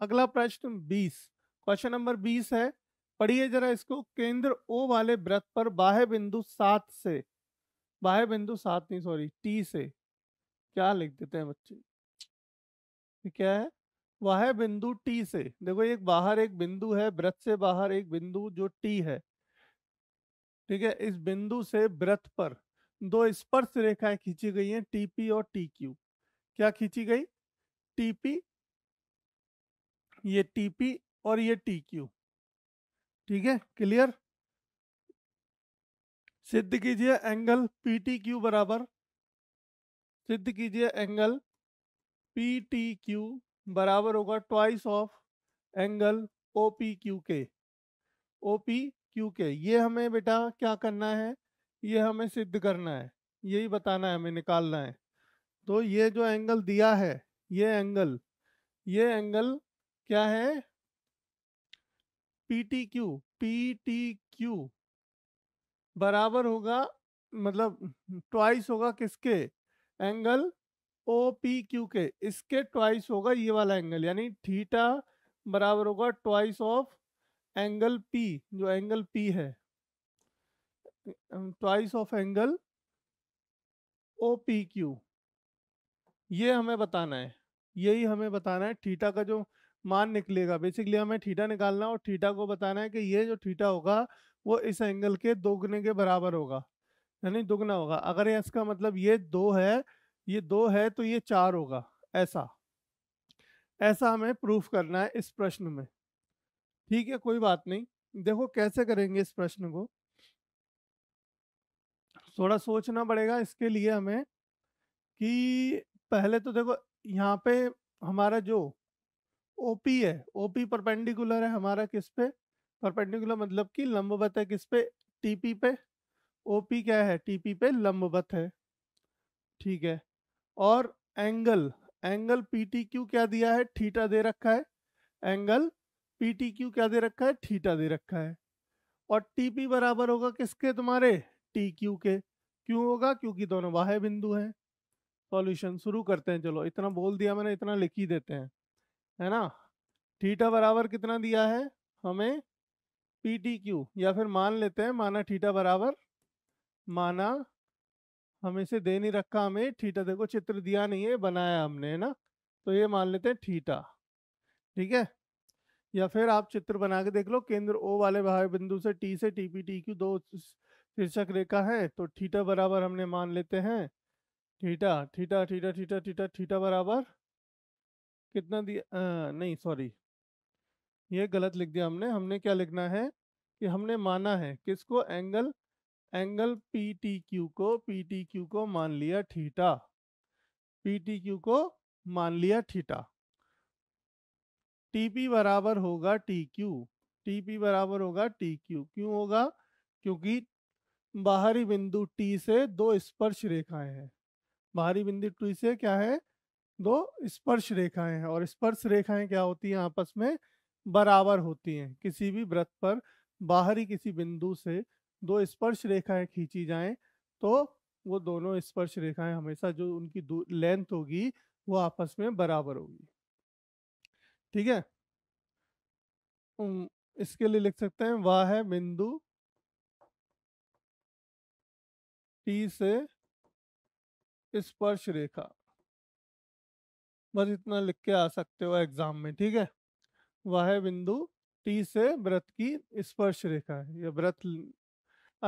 अगला प्रश्न बीस क्वेश्चन नंबर बीस है पढ़िए जरा इसको केंद्र ओ वाले व्रत पर बाह्य बिंदु सात से बाह्य बिंदु सात नहीं सॉरी टी से क्या लिख देते हैं बच्चे क्या है वाह बिंदु टी से देखो एक बाहर एक बिंदु है व्रत से बाहर एक बिंदु जो टी है ठीक है इस बिंदु से व्रत पर दो स्पर्श रेखाएं खींची गई हैं टीपी और टी क्यू क्या खींची गई टीपी ये TP और ये टी क्यू ठीक है क्लियर सिद्ध कीजिए एंगल पी टी क्यू बराबर सिद्ध कीजिए एंगल पी टी क्यू बराबर होगा twice of angle O P Q के ओ पी क्यू के ये हमें बेटा क्या करना है ये हमें सिद्ध करना है यही बताना है हमें निकालना है तो ये जो एंगल दिया है ये एंगल ये एंगल क्या है टी क्यू टी क्यू बराबर होगा मतलब ट्वाइस होगा किसके एंगल ओ पी क्यू के इसके ट्वाइस होगा ये वाला एंगल यानी थीटा बराबर होगा ट्वाइस ऑफ एंगल पी जो एंगल पी है twice of angle O P Q ये हमें बताना है यही हमें बताना है थीटा का जो मान निकलेगा बेसिकली हमें थीटा निकालना है और थीटा को बताना है कि ये जो थीटा होगा वो इस एंगल के दोगुने के बराबर होगा यानी दोगुना होगा अगर इसका मतलब ये दो है ये दो है तो ये चार होगा ऐसा ऐसा हमें प्रूफ करना है इस प्रश्न में ठीक है कोई बात नहीं देखो कैसे करेंगे इस प्रश्न को थोड़ा सोचना पड़ेगा इसके लिए हमें कि पहले तो देखो यहाँ पे हमारा जो ओपी है ओपी परपेंडिकुलर है हमारा किस पे परपेंडिकुलर मतलब कि लंबवत है किस पे टीपी पे ओपी क्या है टीपी पे लंबवत है ठीक है और एंगल एंगल पीटीक्यू क्या दिया है थीटा दे रखा है एंगल पीटीक्यू क्या दे रखा है थीटा दे रखा है और टीपी बराबर होगा किसके तुम्हारे टी क्यू के क्यों होगा क्योंकि दोनों बाह्य बिंदु हैं सॉल्यूशन शुरू करते हैं चलो इतना बोल दिया मैंने इतना लिख ही देते हैं है ना थीटा बराबर कितना दिया है हमें पी टी क्यू या फिर मान लेते हैं माना थीटा बराबर माना हमें इसे दे नहीं रखा हमें थीटा देखो चित्र दिया नहीं है बनाया हमने है ना तो ये मान लेते हैं थीटा ठीक है या फिर आप चित्र बना के देख लो केंद्र ओ वाले भाव बिंदु से टी से टी पी टी क्यू दो शीर्षक रेखा है तो थीटा बराबर हमने मान लेते हैं theta theta theta theta theta theta बराबर कितना दिया आ, नहीं सॉरी ये गलत लिख दिया हमने हमने क्या लिखना है कि हमने माना है किसको angle angle P T Q को पी टी क्यू को मान लिया ठीटा पी टी क्यू को मान लिया ठीटा टी पी बराबर होगा टी क्यू टी पी बराबर होगा टी क्यू क्यों होगा क्योंकि बाहरी बिंदु टी से दो स्पर्श रेखाएं हैं बाहरी बिंदु टी से क्या है दो स्पर्श रेखाएं हैं और स्पर्श रेखाएं क्या होती हैं आपस में बराबर होती हैं किसी भी व्रत पर बाहरी किसी बिंदु से दो स्पर्श रेखाएं खींची जाएं तो वो दोनों स्पर्श रेखाएं हमेशा जो उनकी लेंथ होगी वो आपस में बराबर होगी ठीक है इसके लिए लिख सकते हैं वह है बिंदु टी से स्पर्श रेखा बस इतना लिख के आ सकते हो एग्जाम में ठीक है वह बिंदु टी से व्रत की स्पर्श रेखा है यह व्रत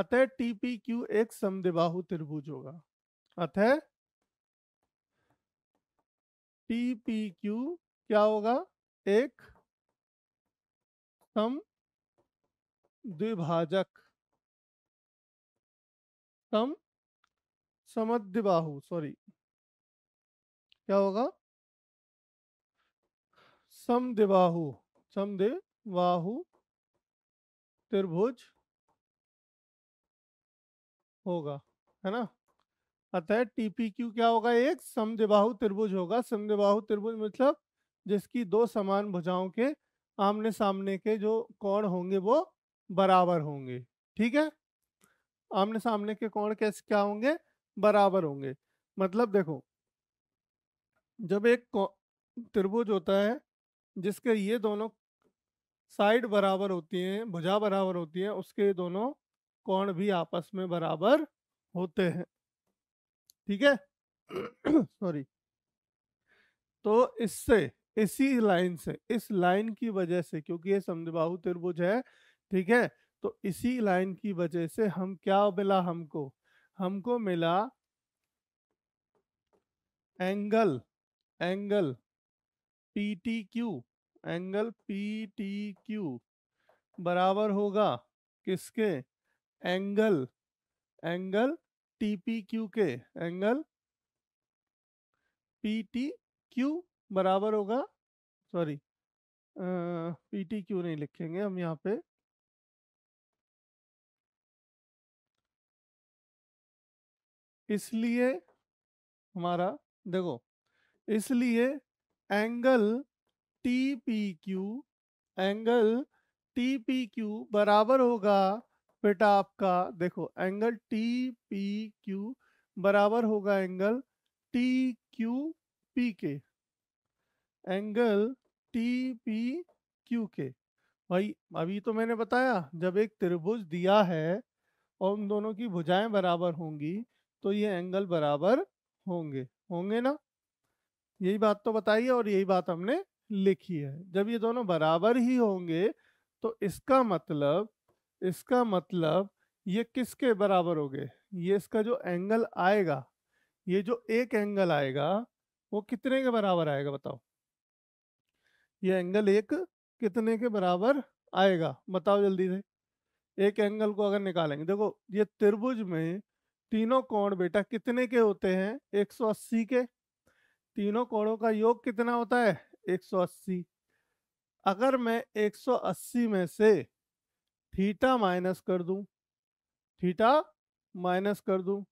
अतः टी पी क्यू एक समदिबाहु त्रिभुज होगा अतः टी पी क्यू क्या होगा एक सम द्विभाजक सम समद्विबाहु सॉरी क्या होगा समदेबाहु वाहु त्रिभुज होगा है ना अतः टीपीक्यू क्या होगा एक समदेबाहु त्रिभुज होगा समदेबाहु त्रिभुज मतलब जिसकी दो समान भुजाओं के आमने सामने के जो कोण होंगे वो बराबर होंगे ठीक है आमने सामने के कोण कैसे क्या होंगे बराबर होंगे मतलब देखो जब एक त्रिभुज होता है जिसके ये दोनों साइड बराबर होती हैं भुजा बराबर होती है उसके दोनों कोण भी आपस में बराबर होते हैं ठीक है सॉरी तो इससे इसी लाइन से इस लाइन की वजह से क्योंकि ये समद्विबाहु त्रिभुज है ठीक है तो इसी लाइन की वजह से हम क्या मिला हमको हमको मिला angle angle P T Q angle P T Q बराबर होगा किसके angle angle T P Q के एंगल पी टी क्यू बराबर होगा सॉरी पी टी क्यू नहीं लिखेंगे हम यहाँ पे इसलिए हमारा देखो इसलिए angle T P Q angle T P Q बराबर होगा बेटा आपका देखो एंगल टी पी क्यू बराबर होगा एंगल टी क्यू पी के एंगल टी पी क्यू के भाई अभी तो मैंने बताया जब एक त्रिभुज दिया है और उन दोनों की भुजाएं बराबर होंगी तो ये एंगल बराबर होंगे होंगे ना यही बात तो बताई और यही बात हमने लिखी है जब ये दोनों बराबर ही होंगे तो इसका मतलब इसका मतलब ये किसके बराबर हो गए ये इसका जो एंगल आएगा ये जो एक एंगल आएगा वो कितने के बराबर आएगा बताओ ये एंगल एक कितने के बराबर आएगा बताओ जल्दी से एक एंगल को अगर निकालेंगे देखो ये त्रिभुज में तीनों कोण बेटा कितने के होते हैं 180 के तीनों कोणों का योग कितना होता है 180 अगर मैं 180 में से थीटा माइनस कर दूं थीटा माइनस कर दूं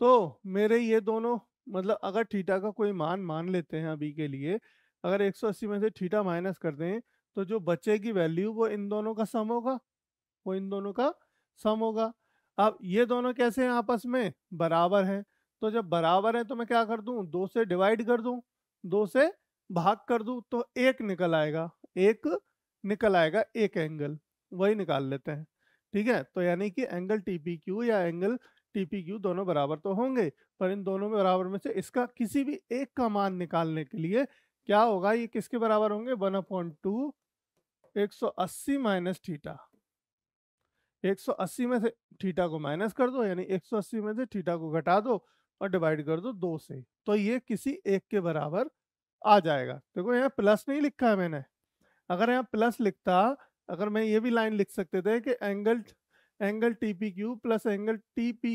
तो मेरे ये दोनों मतलब अगर थीटा का कोई मान मान लेते हैं अभी के लिए अगर 180 में से थीटा माइनस कर दें तो जो की वैल्यू वो इन दोनों का सम होगा वो इन दोनों का सम होगा अब ये दोनों कैसे हैं आपस में बराबर हैं तो जब बराबर है तो मैं क्या कर दूं दो से डिवाइड कर दूं दो से भाग कर दूं तो एक निकल आएगा एक निकल आएगा एक एंगल वही निकाल लेते हैं ठीक है तो यानी कि एंगल टी या एंगल टी दोनों बराबर तो होंगे पर इन दोनों में बराबर में से इसका किसी भी एक का मान निकालने के लिए क्या होगा ये किसके बराबर होंगे वन अपॉइंट टू एक सौ अस्सी माइनस थीटा एक सौ अस्सी में से थीटा को माइनस कर दो यानी एक सौ अस्सी में से थीटा को घटा दो और डिवाइड कर दो दो से तो ये किसी एक के बराबर आ जाएगा देखो तो यहाँ प्लस नहीं लिखा है मैंने अगर यहाँ प्लस लिखता अगर मैं ये भी लाइन लिख सकते थे कि angle angle T P Q plus angle T P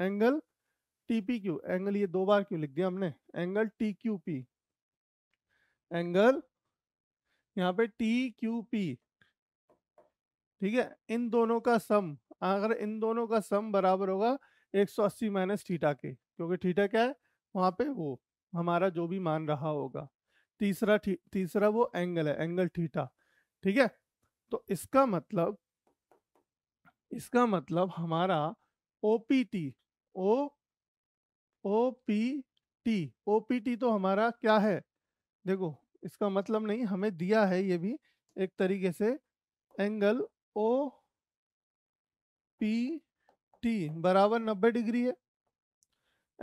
angle T P Q angle ये दो बार क्यों लिख दिया हमने angle T Q P angle यहाँ पे टी क्यू पी ठीक है इन दोनों का सम अगर इन दोनों का सम बराबर होगा 180 सौ अस्सी माइनस थीटा के क्योंकि थीटा क्या है वहां पे वो हमारा जो भी मान रहा होगा तीसरा तीसरा वो एंगल है एंगल थीटा ठीक है तो इसका मतलब इसका मतलब हमारा OPT O P T O P T तो हमारा क्या है देखो इसका मतलब नहीं हमें दिया है ये भी एक तरीके से एंगल ओ पी टी बराबर नब्बे डिग्री है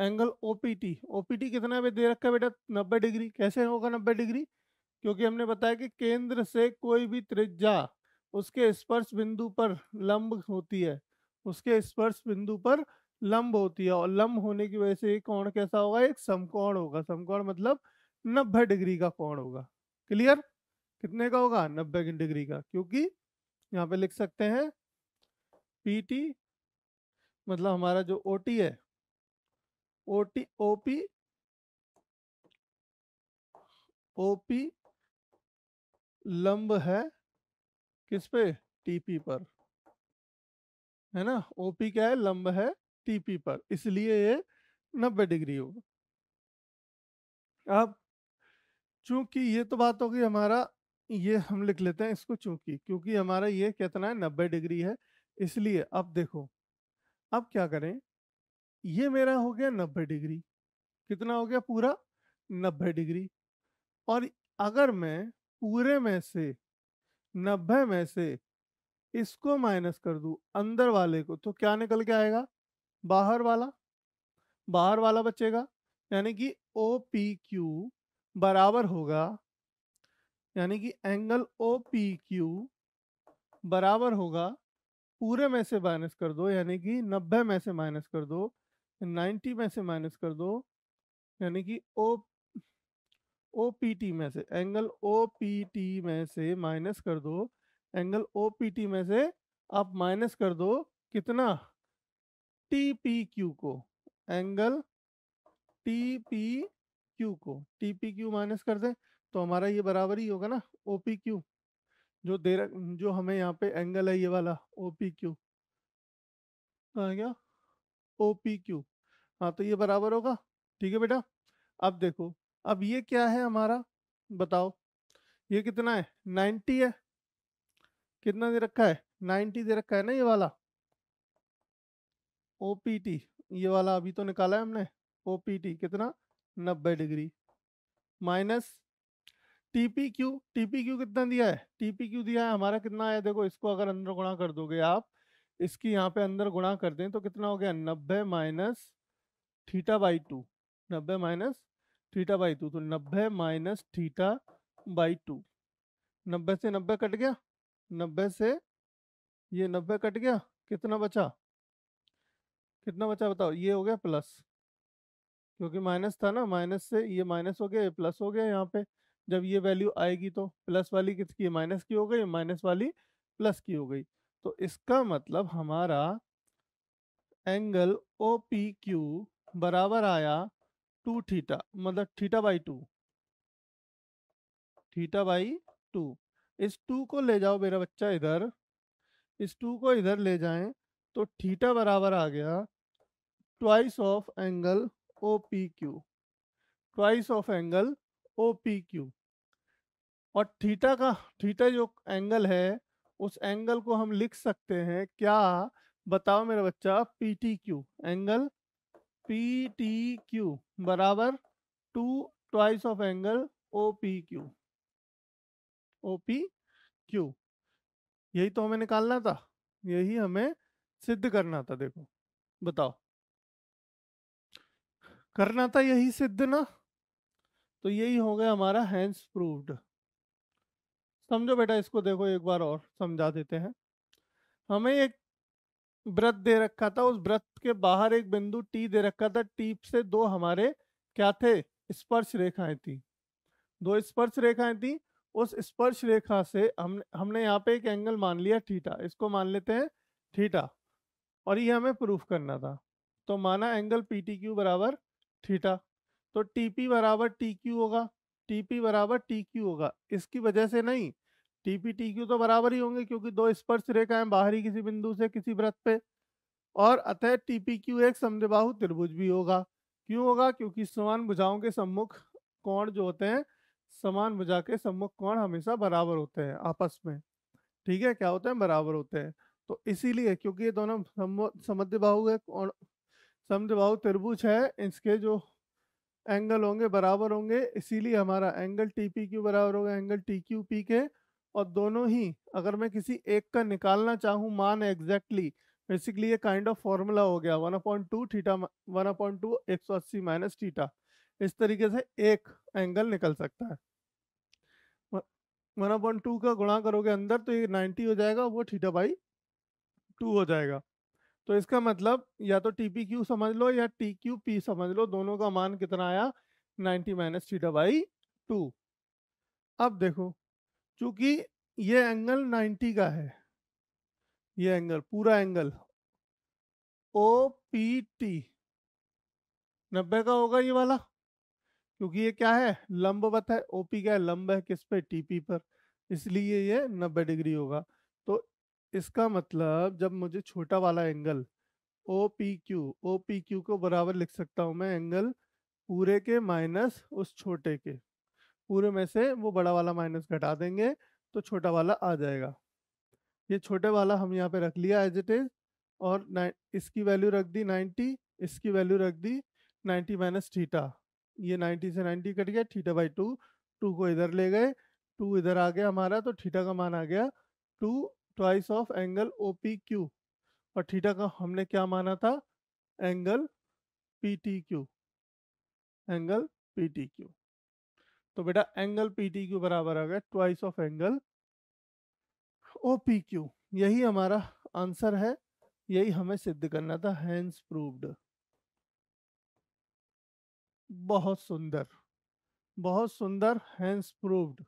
एंगल ओपीटी ओपीटी कितना पे दे रखा है बेटा नब्बे डिग्री कैसे होगा नब्बे डिग्री क्योंकि हमने बताया कि केंद्र से कोई भी त्रिज्या उसके स्पर्श बिंदु पर लंब होती है उसके स्पर्श बिंदु पर लंब होती है और लंब होने की वजह से एक कोण कैसा होगा एक समकोण होगा समकोण मतलब नब्बे डिग्री का कोण होगा क्लियर कितने का होगा नब्बे डिग्री का क्योंकि यहाँ पे लिख सकते हैं टी मतलब हमारा जो टी है ओटी ओपी ओपी लंब है किस पे टीपी पर है ना ओपी क्या है लंब है टीपी पर इसलिए ये नब्बे डिग्री होगा अब चूंकि ये तो बात होगी हमारा ये हम लिख लेते हैं इसको चूंकि क्योंकि हमारा ये कितना है नब्बे डिग्री है इसलिए अब देखो अब क्या करें ये मेरा हो गया नब्बे डिग्री कितना हो गया पूरा नब्बे डिग्री और अगर मैं पूरे में से नब्बे में से इसको माइनस कर दूं अंदर वाले को तो क्या निकल के आएगा बाहर वाला बाहर वाला बचेगा यानी कि ओ पी क्यू बराबर होगा यानी कि एंगल ओ पी क्यू बराबर होगा पूरे में से माइनस कर दो यानी कि नब्बे में से माइनस कर दो 90 में से माइनस कर दो यानी कि ओ ओ पी टी में से एंगल ओ पी टी में से माइनस कर दो एंगल ओ पी टी में से आप माइनस कर दो कितना टी पी क्यू को एंगल टी पी क्यू को टी पी क्यू माइनस कर दें तो हमारा ये बराबर ही होगा ना ओ पी क्यू जो देर जो हमें यहाँ पे एंगल है ये वाला ओ पी क्यू कहा गया ओ पी क्यू हाँ तो ये बराबर होगा ठीक है बेटा अब देखो अब ये क्या है हमारा बताओ ये कितना है नाइन्टी है कितना दे रखा है नाइन्टी दे रखा है ना ये वाला ओ पी टी ये वाला अभी तो निकाला है हमने ओ पी टी कितना नब्बे degree minus T P Q T P Q कितना दिया है टीपी क्यू दिया है हमारा कितना आया देखो इसको अगर अंदर गुणा कर दोगे आप इसकी यहाँ पे अंदर गुणा कर दें तो कितना हो गया नब्बे माइनस थीटा बाई टू नब्बे माइनस थीटा बाई टू तो नब्बे माइनस थीटा बाई टू नब्बे से नब्बे कट गया नब्बे से ये नब्बे कट गया कितना बचा कितना बचा बताओ ये हो गया प्लस क्योंकि माइनस था ना माइनस से ये माइनस हो गया ये प्लस हो गया यहाँ पे जब ये वैल्यू आएगी तो प्लस वाली किसकी माइनस की हो गई माइनस वाली प्लस की हो गई तो इसका मतलब हमारा एंगल ओ पी क्यू बराबर आया टू थीटा मतलब theta by two theta by two इस टू को ले जाओ मेरा बच्चा इधर इस टू को इधर ले जाएं तो थीटा बराबर आ गया twice of angle O P Q twice of angle O P Q और थीटा का थीटा जो एंगल है उस एंगल को हम लिख सकते हैं क्या बताओ मेरा बच्चा P T Q angle P T Q बराबर two twice of angle O P Q O P Q यही तो हमें निकालना था यही हमें सिद्ध करना था देखो बताओ करना था यही सिद्ध ना तो यही हो गया हमारा हैंड्स प्रूव्ड समझो बेटा इसको देखो एक बार और समझा देते हैं हमें एक व्रत दे रखा था उस व्रत के बाहर एक बिंदु टी दे रखा था टी से दो हमारे क्या थे स्पर्श रेखाएं थी दो स्पर्श रेखाएं थी उस स्पर्श रेखा से हम हमने यहाँ पे एक एंगल मान लिया थीटा इसको मान लेते हैं थीटा और ये हमें प्रूफ करना था तो माना एंगल पी टी क्यू बराबर थीटा तो टी पी बराबर टी क्यू होगा टीपी बराबर टी क्यू होगा इसकी वजह से नहीं टीपी टी क्यू तो बराबर ही होंगे क्योंकि दो स्पर्श रेखाएं बाहरी किसी बिंदु से किसी व्रत पे और अतः टीपी क्यू एक समबाहु त्रिभुज भी होगा क्यों होगा क्योंकि समान भुजाओं के सम्मुख कोण जो होते हैं समान भुजा के सम्मुख कोण हमेशा बराबर होते हैं आपस में ठीक है क्या होते हैं बराबर होते हैं तो इसीलिए क्योंकि ये दोनों समद्ध बाहु है समद्ध बाहु त्रिभुज है इसके जो एंगल होंगे बराबर होंगे इसीलिए हमारा एंगल टी पी क्यू बराबर होगा एंगल टी क्यू पी के और दोनों ही अगर मैं किसी एक का निकालना चाहूँ मान एग्जैक्टली बेसिकली ये काइंड ऑफ फॉर्मूला हो गया one upon two theta one upon two एक सौ अस्सी माइनस थीटा इस तरीके से एक एंगल निकल सकता है वन अपॉइंट टू का गुणा करोगे अंदर तो ये नाइन्टी हो जाएगा वो थीटा बाई टू हो जाएगा तो इसका मतलब या तो टी पी क्यू समझ लो या टी क्यू पी समझ लो दोनों का मान कितना आया 90 माइनस थीटा बाई टू अब देखो चूंकि ये एंगल 90 का है ये एंगल पूरा एंगल ओ पी टी नब्बे का होगा ये वाला क्योंकि ये क्या है लंबवत है ओपी क्या है लंब है किस पे टीपी पर इसलिए ये नब्बे डिग्री होगा इसका मतलब जब मुझे छोटा वाला angle O P Q O P Q को बराबर लिख सकता हूँ मैं एंगल पूरे के माइनस उस छोटे के पूरे में से वो बड़ा वाला माइनस घटा देंगे तो छोटा वाला आ जाएगा ये छोटे वाला हम यहाँ पे रख लिया एज इट इज और इसकी वैल्यू रख दी 90 इसकी वैल्यू रख दी 90 माइनस थीटा ये 90 से 90 कट गया थीटा बाई टू टू को इधर ले गए टू इधर आ गया हमारा तो थीटा का मान आ गया two twice of angle O P Q और थीटा का हमने क्या माना था angle P T Q angle P T Q तो बेटा एंगल पी टी क्यू बराबर आ गया twice of angle O P Q यही हमारा आंसर है यही हमें सिद्ध करना था हैंस प्रूव्ड बहुत सुंदर बहुत सुंदर हैंस प्रूव्ड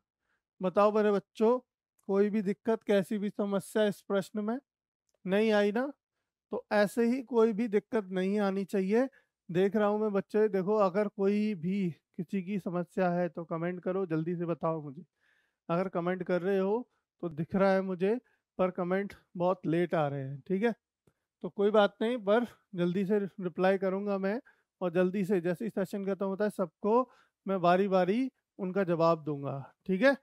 बताओ मेरे बच्चों कोई भी दिक्कत कैसी भी समस्या इस प्रश्न में नहीं आई ना तो ऐसे ही कोई भी दिक्कत नहीं आनी चाहिए देख रहा हूँ मैं बच्चे देखो अगर कोई भी किसी की समस्या है तो कमेंट करो जल्दी से बताओ मुझे अगर कमेंट कर रहे हो तो दिख रहा है मुझे पर कमेंट बहुत लेट आ रहे हैं ठीक है तो कोई बात नहीं पर जल्दी से रिप्लाई करूँगा मैं और जल्दी से जैसे ही सेशन खत्म होता है सबको मैं बारी बारी उनका जवाब दूंगा ठीक है